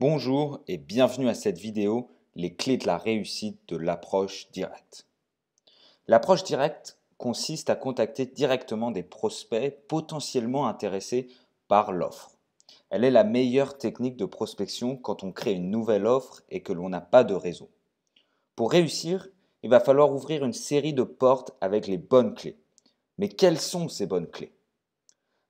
Bonjour et bienvenue à cette vidéo Les clés de la réussite de l'approche directe. L'approche directe consiste à contacter directement des prospects potentiellement intéressés par l'offre. Elle est la meilleure technique de prospection quand on crée une nouvelle offre et que l'on n'a pas de réseau. Pour réussir, il va falloir ouvrir une série de portes avec les bonnes clés. Mais quelles sont ces bonnes clés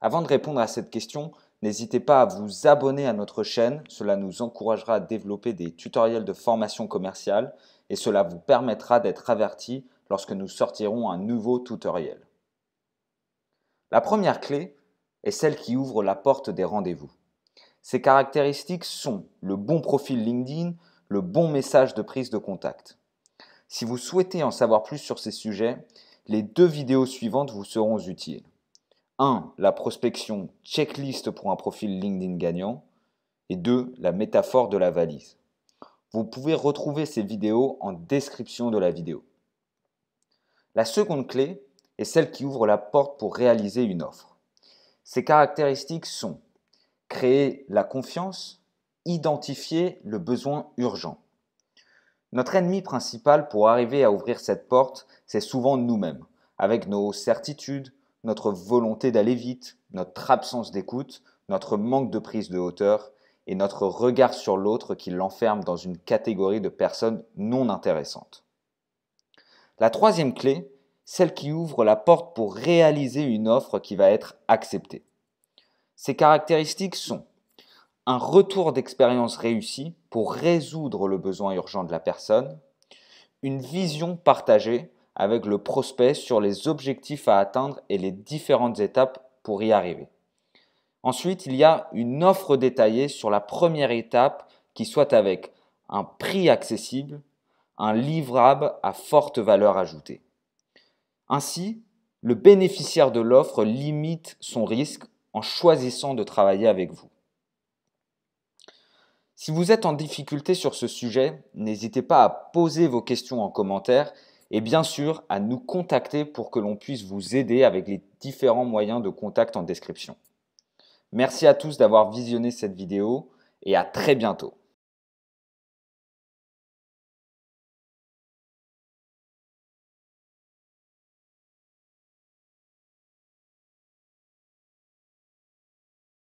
Avant de répondre à cette question, N'hésitez pas à vous abonner à notre chaîne, cela nous encouragera à développer des tutoriels de formation commerciale et cela vous permettra d'être averti lorsque nous sortirons un nouveau tutoriel. La première clé est celle qui ouvre la porte des rendez-vous. Ces caractéristiques sont le bon profil LinkedIn, le bon message de prise de contact. Si vous souhaitez en savoir plus sur ces sujets, les deux vidéos suivantes vous seront utiles. 1. La prospection checklist pour un profil LinkedIn gagnant. Et 2. La métaphore de la valise. Vous pouvez retrouver ces vidéos en description de la vidéo. La seconde clé est celle qui ouvre la porte pour réaliser une offre. Ces caractéristiques sont créer la confiance, identifier le besoin urgent. Notre ennemi principal pour arriver à ouvrir cette porte, c'est souvent nous-mêmes, avec nos certitudes, notre volonté d'aller vite, notre absence d'écoute, notre manque de prise de hauteur et notre regard sur l'autre qui l'enferme dans une catégorie de personnes non intéressantes. La troisième clé, celle qui ouvre la porte pour réaliser une offre qui va être acceptée. Ces caractéristiques sont un retour d'expérience réussi pour résoudre le besoin urgent de la personne, une vision partagée avec le prospect sur les objectifs à atteindre et les différentes étapes pour y arriver. Ensuite, il y a une offre détaillée sur la première étape qui soit avec un prix accessible, un livrable à forte valeur ajoutée. Ainsi, le bénéficiaire de l'offre limite son risque en choisissant de travailler avec vous. Si vous êtes en difficulté sur ce sujet, n'hésitez pas à poser vos questions en commentaire et bien sûr à nous contacter pour que l'on puisse vous aider avec les différents moyens de contact en description. Merci à tous d'avoir visionné cette vidéo et à très bientôt.